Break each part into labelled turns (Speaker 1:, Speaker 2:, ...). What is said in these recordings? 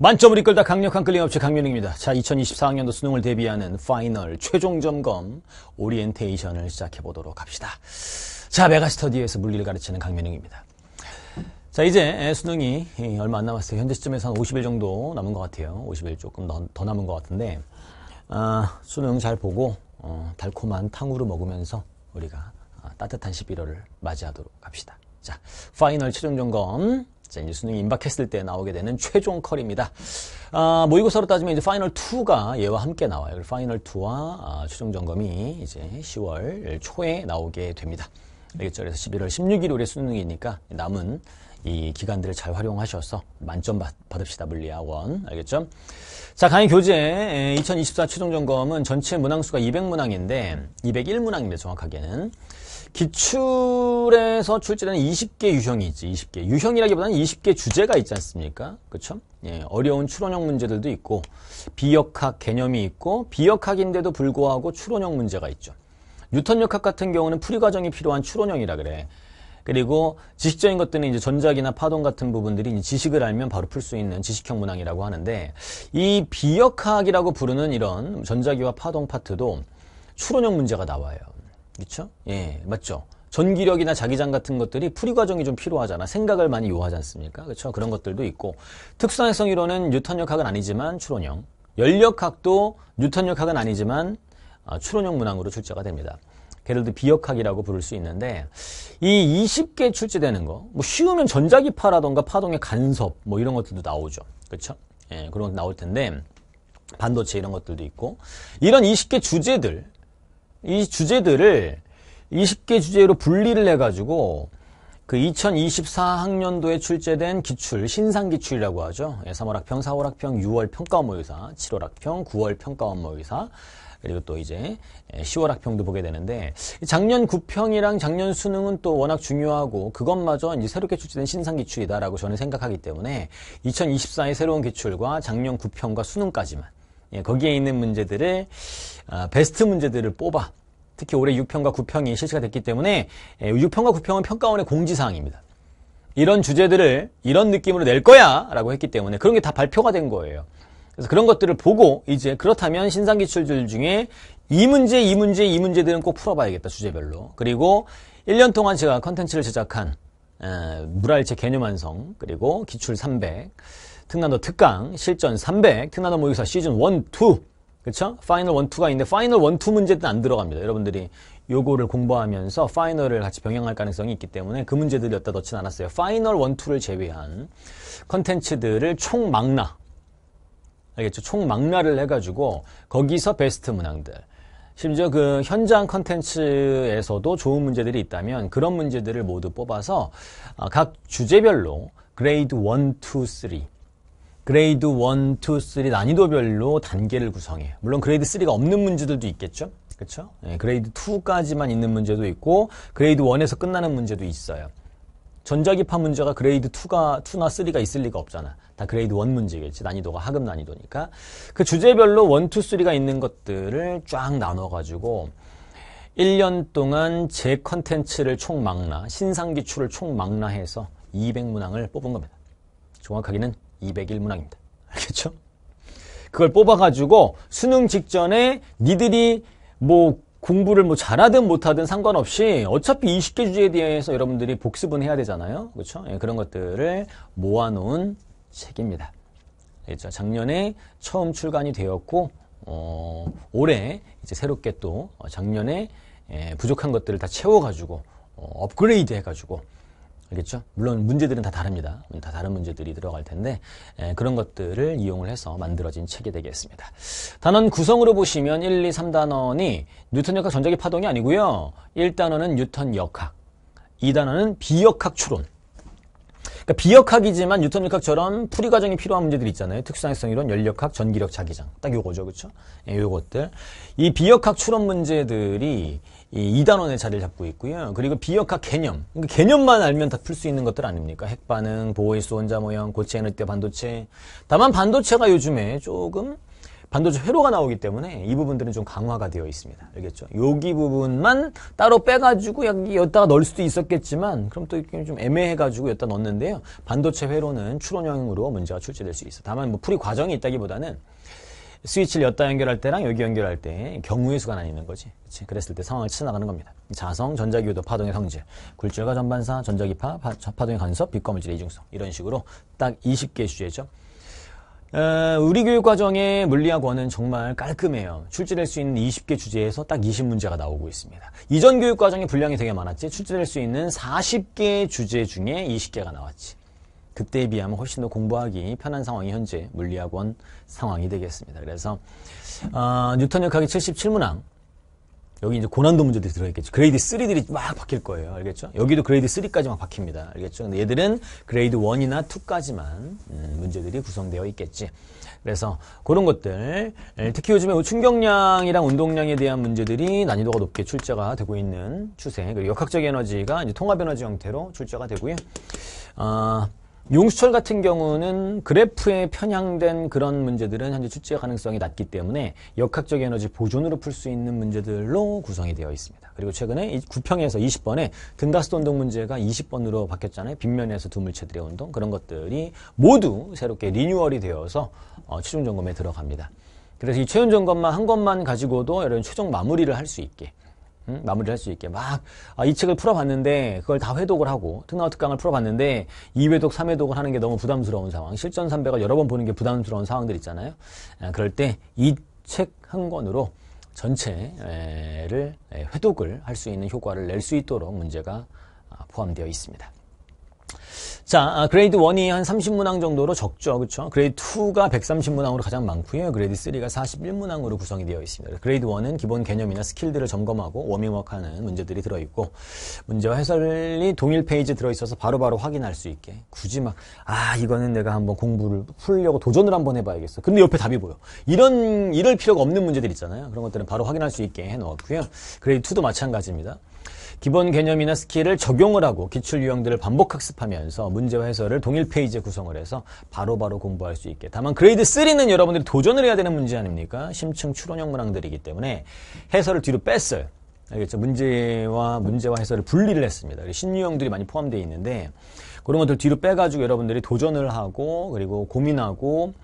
Speaker 1: 만점을 이끌다 강력한 끌림업체 강민웅입니다. 자, 2024학년도 수능을 대비하는 파이널 최종 점검 오리엔테이션을 시작해 보도록 합시다. 자, 메가스터디에서 물리를 가르치는 강민웅입니다. 자, 이제 수능이 얼마 안 남았어요. 현재 시점에서 한 50일 정도 남은 것 같아요. 50일 조금 더, 더 남은 것 같은데, 아, 수능 잘 보고, 어, 달콤한 탕후루 먹으면서 우리가 아, 따뜻한 11월을 맞이하도록 합시다. 자, 파이널 최종 점검 자, 이제 수능이 임박했을 때 나오게 되는 최종 컬입니다. 아, 모의고사로 따지면 이제 파이널 2가 얘와 함께 나와요. 파이널 2와 아, 최종 점검이 이제 10월 초에 나오게 됩니다. 알겠죠? 그래서 11월 16일 올해 수능이니까 남은 이 기간들을 잘 활용하셔서 만점 받, 받읍시다 물리학 원 알겠죠? 자 강의 교재 2024 최종 점검은 전체 문항수가 200문항인데 201문항입니다 정확하게는 기출에서 출제되는 20개 유형이 있지. 20개. 유형이라기보다는 20개 주제가 있지 않습니까? 그렇죠? 예, 어려운 추론형 문제들도 있고 비역학 개념이 있고 비역학인데도 불구하고 추론형 문제가 있죠. 뉴턴 역학 같은 경우는 풀이 과정이 필요한 추론형이라 그래. 그리고 지식적인 것들은 이제 전작이나 파동 같은 부분들이 지식을 알면 바로 풀 수 있는 지식형 문항이라고 하는데 이 비역학이라고 부르는 이런 전자기와 파동 파트도 추론형 문제가 나와요. 그렇죠? 예, 맞죠. 전기력이나 자기장 같은 것들이 풀이 과정이 좀 필요하잖아. 생각을 많이 요하지 않습니까? 그렇죠? 그런 것들도 있고 특수항성 이론은 뉴턴역학은 아니지만 추론형, 열역학도 뉴턴역학은 아니지만 아, 추론형 문항으로 출제가 됩니다. 예를 들어 비역학이라고 부를 수 있는데 이 20개 출제되는 거, 뭐 쉬우면 전자기파라던가 파동의 간섭 뭐 이런 것들도 나오죠. 그렇죠? 예, 그런 것 나올 텐데 반도체 이런 것들도 있고 이런 20개 주제들 이 주제들을 20개 주제로 분리를 해가지고 그 2024학년도에 출제된 기출, 신상 기출이라고 하죠. 3월학평, 예, 4월학평, 6월 평가원 모의사, 7월학평, 9월 평가원 모의사, 그리고 또 이제 10월 예, 학평도 보게 되는데 작년 9평이랑 작년 수능은 또 워낙 중요하고 그것마저 이제 새롭게 출제된 신상 기출이다라고 저는 생각하기 때문에 2024의 새로운 기출과 작년 9평과 수능까지만 예, 거기에 있는 문제들을 아, 베스트 문제들을 뽑아 특히 올해 6평과 9평이 실시가 됐기 때문에 6평과 예, 9평은 평가원의 공지사항입니다. 이런 주제들을 이런 느낌으로 낼 거야 라고 했기 때문에 그런 게 다 발표가 된 거예요. 그래서 그런 것들을 보고 이제 그렇다면 신상기출들 중에 이 문제, 이 문제, 이 문제들은 꼭 풀어봐야겠다 주제별로. 그리고 1년 동안 제가 컨텐츠를 제작한 에, 물알체 개념 완성 그리고 기출 300 특난도 특강 실전 300 특난도 모의사 시즌 1, 2 그렇죠? 파이널 1, 2가 있는데 파이널 1, 2 문제는 안 들어갑니다. 여러분들이 요거를 공부하면서 파이널을 같이 병행할 가능성이 있기 때문에 그 문제들이 엿다 넣진 않았어요. 파이널 1, 2를 제외한 컨텐츠들을 총망라 알겠죠? 총망라를 해가지고 거기서 베스트 문항들 심지어 그 현장 컨텐츠에서도 좋은 문제들이 있다면 그런 문제들을 모두 뽑아서 아, 각 주제별로 그레이드 1, 2, 3 그레이드 1, 2, 3 난이도별로 단계를 구성해. 물론 그레이드 3가 없는 문제들도 있겠죠. 그렇죠? 네, 그레이드 2까지만 있는 문제도 있고 그레이드 1에서 끝나는 문제도 있어요. 전자기파 문제가 그레이드 2가 2나 3가 있을 리가 없잖아. 다 그레이드 1 문제겠지. 난이도가 하급 난이도니까. 그 주제별로 1, 2, 3가 있는 것들을 쫙 나눠 가지고 1년 동안 제 컨텐츠를 총망라, 신상기출을 총망라해서 200문항을 뽑은 겁니다. 정확하게는 201 문항입니다. 알겠죠? 그걸 뽑아가지고 수능 직전에 니들이 뭐 공부를 뭐 잘하든 못하든 상관없이 어차피 20개 주제에 대해서 여러분들이 복습은 해야 되잖아요. 그렇죠? 예, 그런 것들을 모아놓은 책입니다. 알겠죠? 작년에 처음 출간이 되었고 어, 올해 이제 새롭게 또 작년에 예, 부족한 것들을 다 채워가지고 어, 업그레이드 해가지고 알겠죠? 물론 문제들은 다 다릅니다. 다 다른 문제들이 들어갈 텐데 에, 예, 그런 것들을 이용을 해서 만들어진 책이 되겠습니다. 단원 구성으로 보시면 1, 2, 3단원이 뉴턴 역학 전자기 파동이 아니고요. 1단원은 뉴턴 역학, 2단원은 비역학 추론. 그러니까 비역학이지만 뉴턴 역학처럼 풀이 과정이 필요한 문제들 있잖아요. 특수상해성 이론, 열역학, 전기력 자기장. 딱 요거죠. 그렇죠? 예, 요것들. 이 비역학 추론 문제들이 이 2단원의 자리를 잡고 있고요. 그리고 비역학 개념. 그러니까 개념만 알면 다 풀 수 있는 것들 아닙니까? 핵반응, 보호의수 혼자 모형, 고체 에너지대 반도체. 다만 반도체가 요즘에 조금 반도체 회로가 나오기 때문에 이 부분들은 좀 강화가 되어 있습니다. 알겠죠? 여기 부분만 따로 빼가지고 여기다가 여기 넣을 수도 있었겠지만 그럼 또 이렇게 좀 애매해가지고 여기다 넣었는데요. 반도체 회로는 추론형으로 문제가 출제될 수 있어요. 다만 뭐 풀이 과정이 있다기보다는 스위치를 엿다 연결할 때랑 여기 연결할 때 경우의 수가 나뉘는 거지. 그치? 그랬을 때 상황을 치나가는 겁니다. 자성, 전자기후도, 파동의 성질, 굴절과 전반사, 전자기파, 파, 파동의 간섭, 빛거물질의 이중성 이런 식으로 딱 20개 주제죠. 어, 우리 교육 과정의 물리학원은 정말 깔끔해요. 출제될 수 있는 20개 주제에서 딱 20문제가 나오고 있습니다. 이전 교육 과정의 분량이 되게 많았지 출제될 수 있는 40개 주제 중에 20개가 나왔지. 그때에 비하면 훨씬 더 공부하기 편한 상황이 현재 물리학원 상황이 되겠습니다. 그래서 어, 뉴턴 역학의 77문항 여기 이제 고난도 문제도 들어있겠죠. 그레이드 3들이 막 바뀔 거예요. 알겠죠? 여기도 그레이드 3까지 만 바뀝니다. 알겠죠? 근데 얘들은 그레이드 1이나 2까지만 음, 문제들이 구성되어 있겠지. 그래서 그런 것들 예, 특히 요즘에 충격량이랑 운동량에 대한 문제들이 난이도가 높게 출제가 되고 있는 추세 그리고 역학적 에너지가 이제 통합 에너지 형태로 출제가 되고요. 어, 용수철 같은 경우는 그래프에 편향된 그런 문제들은 현재 출제 가능성이 낮기 때문에 역학적 에너지 보존으로 풀 수 있는 문제들로 구성이 되어 있습니다. 그리고 최근에 9평에서 20번에 등다스 운동 문제가 20번으로 바뀌었잖아요. 빗면에서 두 물체들의 운동 그런 것들이 모두 새롭게 리뉴얼이 되어서 어, 최종 점검에 들어갑니다. 그래서 이 최종 점검만 한 것만 가지고도 여 이런 최종 마무리를 할 수 있게 음? 마무리를 할 수 있게 막이 아, 책을 풀어봤는데 그걸 다 회독을 하고 특나우 특강을 풀어봤는데 2회독 3회독을 하는 게 너무 부담스러운 상황 실전 삼배가 여러 번 보는 게 부담스러운 상황들 있잖아요 아, 그럴 때 이 책 한 권으로 전체를 회독을 할 수 있는 효과를 낼 수 있도록 문제가 아, 포함되어 있습니다 자, 아, 그레이드 1이 한 30문항 정도로 적죠. 그렇죠? 그레이드 2가 130문항으로 가장 많고요. 그레이드 3가 41문항으로 구성이 되어 있습니다. 그레이드 1은 기본 개념이나 스킬들을 점검하고 워밍업하는 문제들이 들어 있고 문제와 해설이 동일 페이지 들어 있어서 바로바로 확인할 수 있게 굳이 막 아, 이거는 내가 한번 공부를 풀려고 도전을 한번 해 봐야겠어. 근데 옆에 답이 보여. 이런 이럴 필요가 없는 문제들 있잖아요. 그런 것들은 바로 확인할 수 있게 해 놓았고요. 그레이드 2도 마찬가지입니다. 기본 개념이나 스킬을 적용을 하고 기출 유형들을 반복 학습하면서 문제와 해설을 동일 페이지에 구성을 해서 바로바로 바로 공부할 수 있게. 다만 그레이드 3는 여러분들이 도전을 해야 되는 문제 아닙니까? 심층 추론형 문항들이기 때문에 해설을 뒤로 뺐어요. 알겠죠? 문제와 문제와 해설을 분리를 했습니다. 신유형들이 많이 포함되어 있는데 그런 것들 뒤로 빼가지고 여러분들이 도전을 하고 그리고 고민하고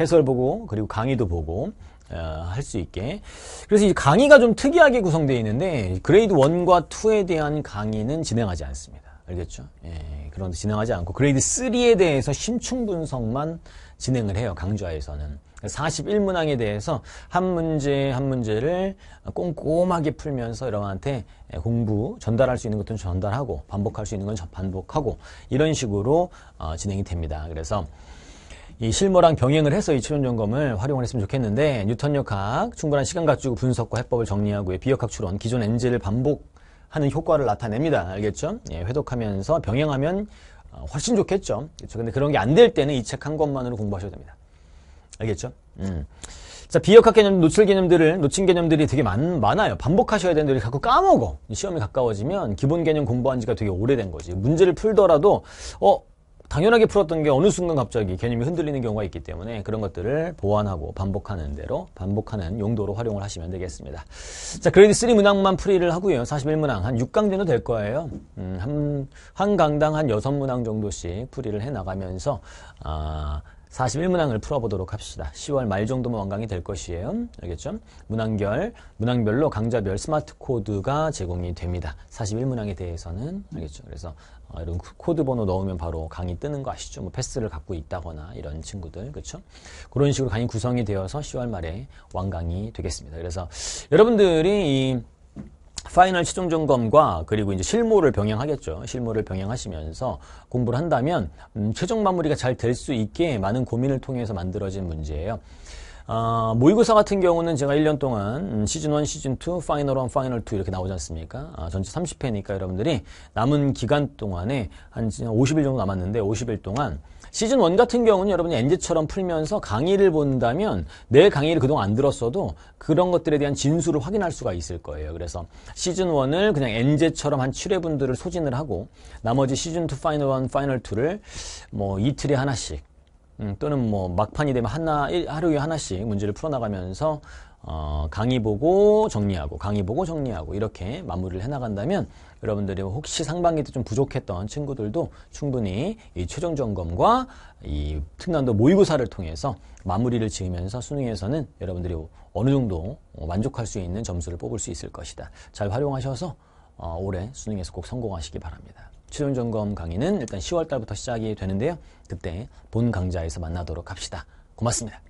Speaker 1: 해설 보고 그리고 강의도 보고 어, 할수 있게 그래서 이 강의가 좀 특이하게 구성되어 있는데 그레이드 1과 2에 대한 강의는 진행하지 않습니다 알겠죠? 예, 그런데 진행하지 않고 그레이드 3에 대해서 심층 분석만 진행을 해요 강좌에서는 41문항에 대해서 한 문제 한 문제를 꼼꼼하게 풀면서 여러분한테 공부 전달할 수 있는 것들은 전달하고 반복할 수 있는 건 반복하고 이런 식으로 어, 진행이 됩니다 그래서 이 실무랑 병행을 해서 이 치원 점검을 활용을 했으면 좋겠는데 뉴턴역학 충분한 시간 갖추고 분석과 해법을 정리하고 비역학 추론 기존 엔젤을 반복하는 효과를 나타냅니다. 알겠죠? 예, 회독하면서 병행하면 어, 훨씬 좋겠죠. 그렇죠? 근데 그런 게 안 될 때는 이 책 한 권만으로 공부하셔야 됩니다. 알겠죠? 음. 자, 비역학 개념, 노출 개념들을, 놓친 개념들이 되게 많, 많아요. 반복하셔야 되는데, 자꾸 까먹어. 시험에 가까워지면 기본 개념 공부한 지가 되게 오래된 거지. 문제를 풀더라도, 어, 당연하게 풀었던 게 어느 순간 갑자기 개념이 흔들리는 경우가 있기 때문에 그런 것들을 보완하고 반복하는 대로 반복하는 용도로 활용을 하시면 되겠습니다. 자, 그레이드 3 문항만 풀이를 하고요. 41문항 한 6강 정도 될 거예요. 음, 한, 한 강당 한 6문항 정도씩 풀이를 해 나가면서 아, 41문항을 풀어보도록 합시다. 10월 말 정도면 완강이 될 것이에요. 알겠죠? 문항별, 문항별로 강좌별 스마트 코드가 제공이 됩니다. 41문항에 대해서는 알겠죠? 그래서 이런 어, 그 코드 번호 넣으면 바로 강의 뜨는 거 아시죠? 뭐 패스를 갖고 있다거나 이런 친구들, 그렇죠? 그런 식으로 강의 구성이 되어서 10월 말에 완강이 되겠습니다. 그래서 여러분들이 이 파이널 시종 점검과 그리고 이제 실무를 병행하겠죠. 실무를 병행하시면서 공부를 한다면 음, 최종 마무리가 잘 될 수 있게 많은 고민을 통해서 만들어진 문제예요. 어, 모의고사 같은 경우는 제가 1년 동안 음, 시즌 1, 시즌 2, 파이널 1, 파이널 2 이렇게 나오지 않습니까? 아, 전체 30회니까 여러분들이 남은 기간 동안에 한 50일 정도 남았는데 50일 동안 시즌 1 같은 경우는 여러분이 엔지처럼 풀면서 강의를 본다면 내 강의를 그동안 안 들었어도 그런 것들에 대한 진술을 확인할 수가 있을 거예요. 그래서 시즌 1을 그냥 엔지처럼 한 7회분들을 소진을 하고 나머지 시즌 2 파이널 1, 파이널 2를 뭐 이틀에 하나씩 음, 또는 뭐 막판이 되면 하나 일, 하루에 하나씩 문제를 풀어나가면서 어, 강의 보고 정리하고 강의 보고 정리하고 이렇게 마무리를 해나간다면 여러분들이 혹시 상반기 때 좀 부족했던 친구들도 충분히 이 최종 점검과 이 특난도 모의고사를 통해서 마무리를 지으면서 수능에서는 여러분들이 어느 정도 만족할 수 있는 점수를 뽑을 수 있을 것이다. 잘 활용하셔서 어, 올해 수능에서 꼭 성공하시기 바랍니다. 최종 점검 강의는 일단 10월 달부터 시작이 되는데요. 그때 본 강좌에서 만나도록 합시다. 고맙습니다.